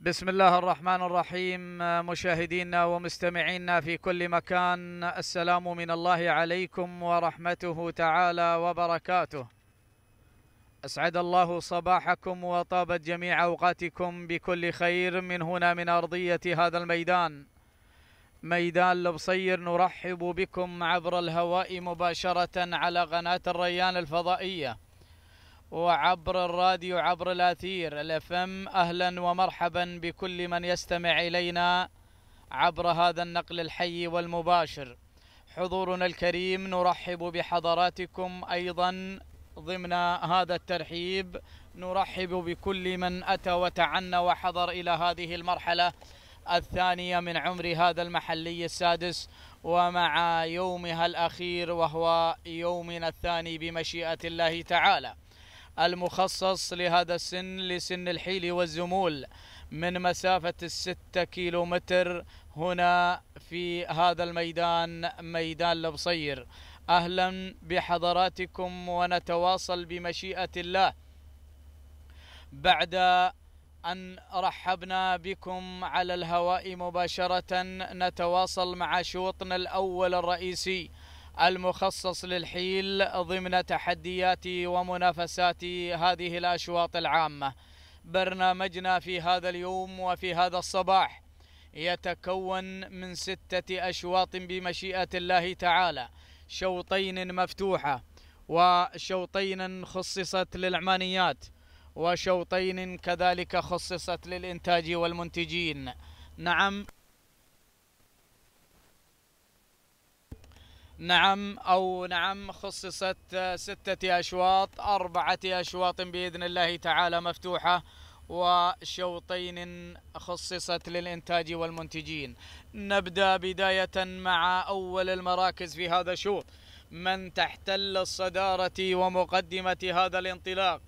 بسم الله الرحمن الرحيم مشاهدينا ومستمعينا في كل مكان السلام من الله عليكم ورحمته تعالى وبركاته أسعد الله صباحكم وطابت جميع أوقاتكم بكل خير من هنا من أرضية هذا الميدان ميدان لبصير نرحب بكم عبر الهواء مباشرة على قناة الريان الفضائية وعبر الراديو عبر الأثير الاف ام أهلا ومرحبا بكل من يستمع إلينا عبر هذا النقل الحي والمباشر حضورنا الكريم نرحب بحضراتكم أيضا ضمن هذا الترحيب نرحب بكل من أتى وتعنى وحضر إلى هذه المرحلة الثانية من عمر هذا المحلي السادس ومع يومها الأخير وهو يومنا الثاني بمشيئة الله تعالى المخصص لهذا السن لسن الحيل والزمول من مسافة الستة كيلو متر هنا في هذا الميدان ميدان البصير أهلا بحضراتكم ونتواصل بمشيئة الله بعد أن رحبنا بكم على الهواء مباشرة نتواصل مع شوطنا الأول الرئيسي المخصص للحيل ضمن تحديات ومنافسات هذه الأشواط العامة برنامجنا في هذا اليوم وفي هذا الصباح يتكون من ستة أشواط بمشيئة الله تعالى شوطين مفتوحة وشوطين خصصت للعمانيات وشوطين كذلك خصصت للإنتاج والمنتجين نعم نعم أو نعم خصصت ستة أشواط أربعة أشواط بإذن الله تعالى مفتوحة وشوطين خصصت للإنتاج والمنتجين نبدأ بداية مع أول المراكز في هذا الشوط من تحتل الصدارة ومقدمة هذا الانطلاق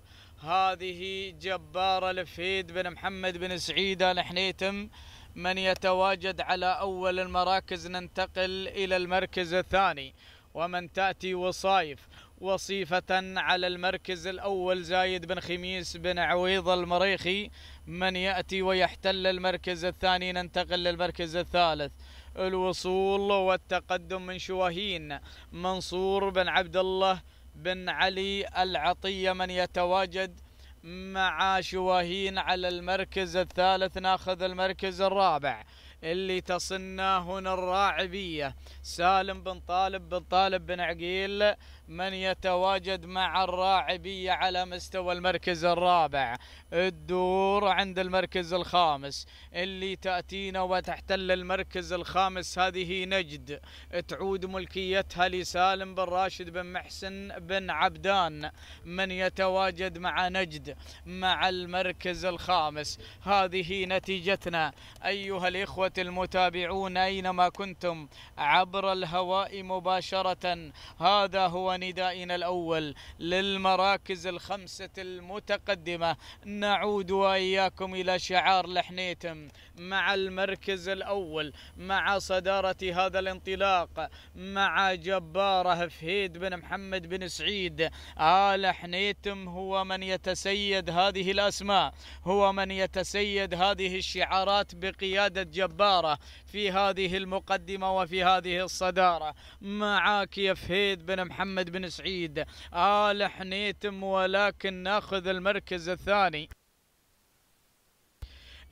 هذه جبار الفيد بن محمد بن سعيد الحنيتم من يتواجد على أول المراكز ننتقل إلى المركز الثاني ومن تأتي وصايف وصيفة على المركز الأول زايد بن خميس بن عويض المريخي من يأتي ويحتل المركز الثاني ننتقل للمركز الثالث الوصول والتقدم من شواهين منصور بن عبد الله بن علي العطية من يتواجد مع شواهين على المركز الثالث ناخذ المركز الرابع اللي تصلنا هنا الراعبية سالم بن طالب بن طالب بن عقيل من يتواجد مع الراعبية على مستوى المركز الرابع الدور عند المركز الخامس اللي تأتينا وتحتل المركز الخامس هذه نجد تعود ملكيتها لسالم بن راشد بن محسن بن عبدان من يتواجد مع نجد مع المركز الخامس هذه نتيجتنا أيها الإخوة أيوة المتابعون اينما كنتم عبر الهواء مباشره هذا هو ندائنا الاول للمراكز الخمسه المتقدمه نعود واياكم الى شعار لحنيتم مع المركز الاول مع صداره هذا الانطلاق مع جباره فهيد بن محمد بن سعيد ال آه، حنيتم هو من يتسيد هذه الاسماء هو من يتسيد هذه الشعارات بقياده جبارة جبارة في هذه المقدمة وفي هذه الصدارة معاك يا فهيد بن محمد بن سعيد آل حنيتم ولكن ناخذ المركز الثاني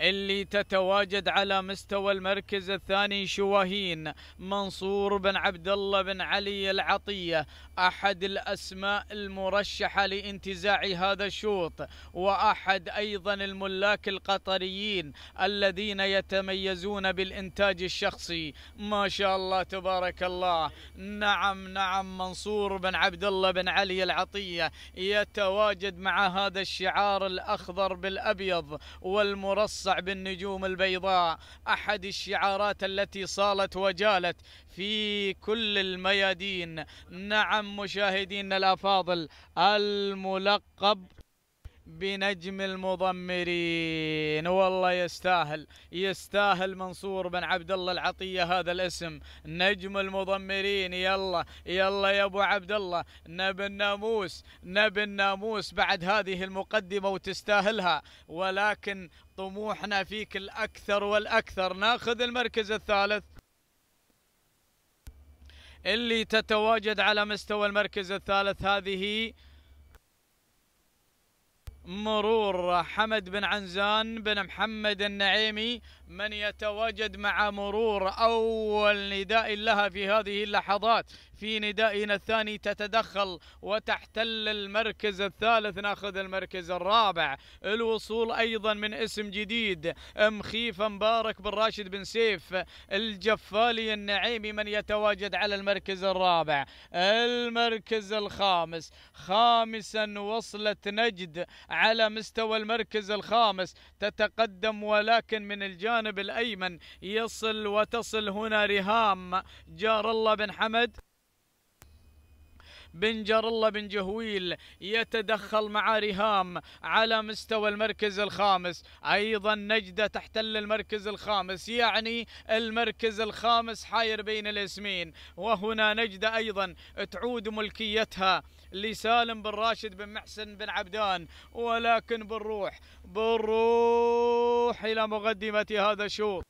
اللي تتواجد على مستوى المركز الثاني شواهين منصور بن عبد الله بن علي العطية أحد الأسماء المرشحة لانتزاع هذا الشوط وأحد أيضا الملاك القطريين الذين يتميزون بالإنتاج الشخصي ما شاء الله تبارك الله نعم نعم منصور بن عبد الله بن علي العطية يتواجد مع هذا الشعار الأخضر بالأبيض والمرصع يصلع بالنجوم البيضاء أحد الشعارات التي صالت وجالت في كل الميادين نعم مشاهدينا الأفاضل الملقب بنجم المضمرين والله يستاهل يستاهل منصور بن عبد الله العطيه هذا الاسم نجم المضمرين يلا يلا يا ابو عبد الله نبي الناموس نبي الناموس بعد هذه المقدمه وتستاهلها ولكن طموحنا فيك الاكثر والاكثر ناخذ المركز الثالث اللي تتواجد على مستوى المركز الثالث هذه مرور حمد بن عنزان بن محمد النعيمي من يتواجد مع مرور أول نداء لها في هذه اللحظات في ندائنا الثاني تتدخل وتحتل المركز الثالث ناخذ المركز الرابع الوصول أيضا من اسم جديد مخيفة مبارك بن راشد بن سيف الجفالي النعيمي من يتواجد على المركز الرابع المركز الخامس خامسا وصلت نجد على مستوى المركز الخامس تتقدم ولكن من الجانب الأيمن يصل وتصل هنا رهام جار الله بن حمد بن جار الله بن جهويل يتدخل مع رهام على مستوى المركز الخامس أيضا نجدة تحتل المركز الخامس يعني المركز الخامس حاير بين الاسمين وهنا نجدة أيضا تعود ملكيتها لسالم بن راشد بن محسن بن عبدان ولكن بنروح بنروح إلى مقدمة هذا الشوط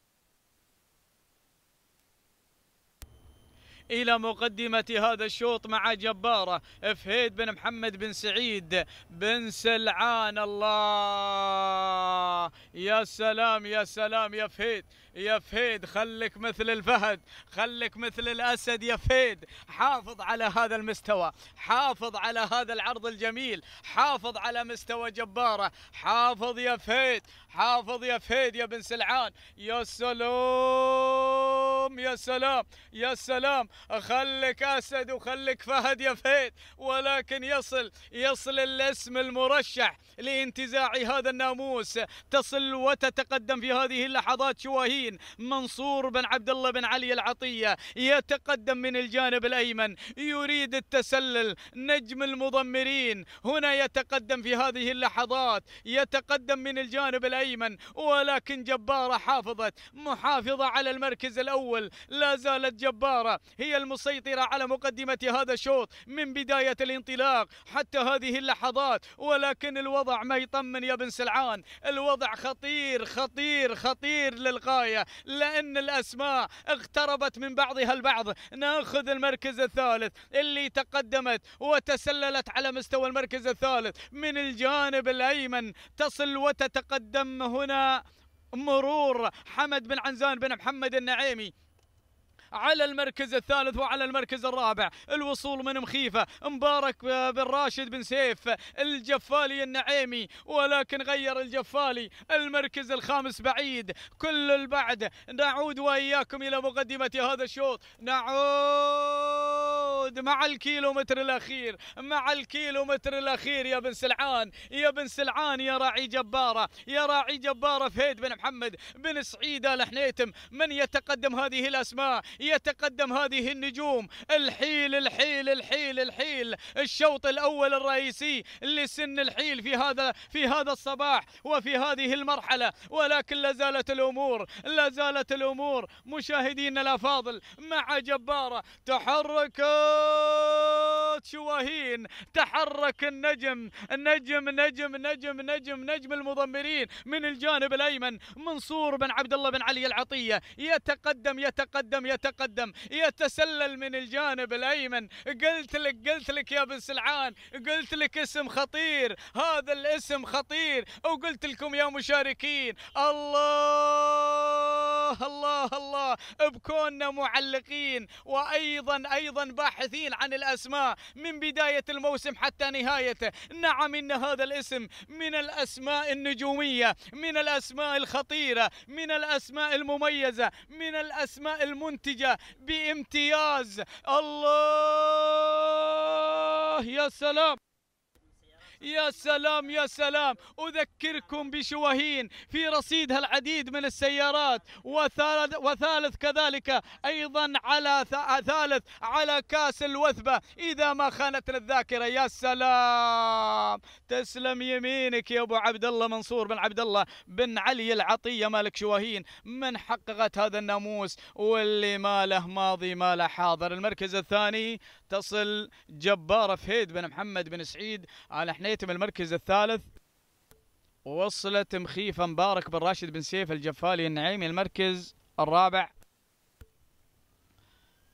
إلى مقدمة هذا الشوط مع جبارة فهيد بن محمد بن سعيد بن سلعان الله يا سلام يا سلام يا فهيد يا فهيد خلك مثل الفهد خلك مثل الأسد يا فهيد حافظ على هذا المستوى حافظ على هذا العرض الجميل حافظ على مستوى جبارة حافظ يا فهيد حافظ يا فهيد يا بن سلعان يا سلام لهم يا سلام يا سلام خلك أسد وخلك فهد يا فهد ولكن يصل يصل الاسم المرشح لانتزاع هذا الناموس تصل وتتقدم في هذه اللحظات شواهين منصور بن عبد الله بن علي العطية يتقدم من الجانب الأيمن يريد التسلل نجم المضمرين هنا يتقدم في هذه اللحظات يتقدم من الجانب الأيمن ولكن جبارة حافظت محافظة على المركز الأول الأول لا زالت جبارة هي المسيطرة على مقدمة هذا الشوط من بداية الانطلاق حتى هذه اللحظات ولكن الوضع ما يطمن يا بن سلعان الوضع خطير خطير خطير للغاية لأن الأسماء اقتربت من بعضها البعض ناخذ المركز الثالث اللي تقدمت وتسللت على مستوى المركز الثالث من الجانب الأيمن تصل وتتقدم هنا مرور حمد بن عنزان بن محمد النعيمي على المركز الثالث وعلى المركز الرابع الوصول من مخيفة مبارك آه، بن راشد بن سيف الجفالي النعيمي ولكن غير الجفالي المركز الخامس بعيد كل البعد نعود وإياكم إلى مقدمة هذا الشوط نعود يعود مع الكيلومتر الأخير مع الكيلومتر الأخير يا بن سلعان يا بن سلعان يا راعي جبارة يا راعي جبارة فهيد بن محمد بن سعيد آل حنيتم من يتقدم هذه الأسماء يتقدم هذه النجوم الحيل الحيل الحيل الحيل الشوط الأول الرئيسي لسن الحيل في هذا في هذا الصباح وفي هذه المرحلة ولكن لازالت الأمور لازالت الأمور مشاهدينا الأفاضل مع جبارة تحركوا صوت شواهين تحرك النجم النجم نجم نجم نجم نجم المضمرين من الجانب الأيمن منصور بن عبد الله بن علي العطية يتقدم يتقدم يتقدم يتسلل من الجانب الأيمن قلت لك قلت لك يا بن سلعان قلت لك اسم خطير هذا الاسم خطير وقلت لكم يا مشاركين الله الله الله الله بكوننا معلقين وايضا ايضا باحثين عن الاسماء من بدايه الموسم حتى نهايته نعم ان هذا الاسم من الاسماء النجوميه من الاسماء الخطيره من الاسماء المميزه من الاسماء المنتجه بامتياز الله يا سلام يا سلام يا سلام أذكركم بشواهين في رصيدها العديد من السيارات وثالث, وثالث كذلك أيضا على ثالث على كاس الوثبة إذا ما خانتنا الذاكرة يا سلام تسلم يمينك يا أبو عبد الله منصور بن عبد الله بن علي العطية مالك شواهين من حققت هذا الناموس واللي ما له ماضي ما له حاضر المركز الثاني تصل جبارة فهيد بن محمد بن سعيد على حنين يتم المركز الثالث وصلت مخيفة مبارك بن راشد بن سيف الجفالي النعيمي المركز الرابع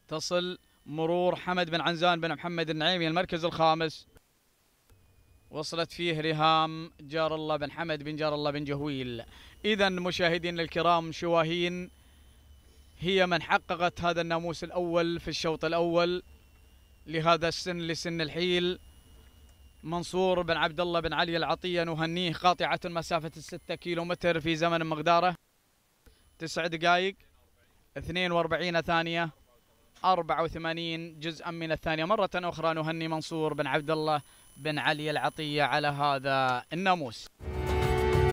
تصل مرور حمد بن عنزان بن محمد النعيمي المركز الخامس وصلت فيه ريهام جار الله بن حمد بن جار الله بن جهويل إذا مشاهدين الكرام شواهين هي من حققت هذا الناموس الأول في الشوط الأول لهذا السن لسن الحيل منصور بن عبد الله بن علي العطية نهنيه قاطعة مسافة الستة كيلو متر في زمن مقداره تسع دقائق 42 ثانية 84 جزءا من الثانية مرة أخرى نهني منصور بن عبد الله بن علي العطية على هذا الناموس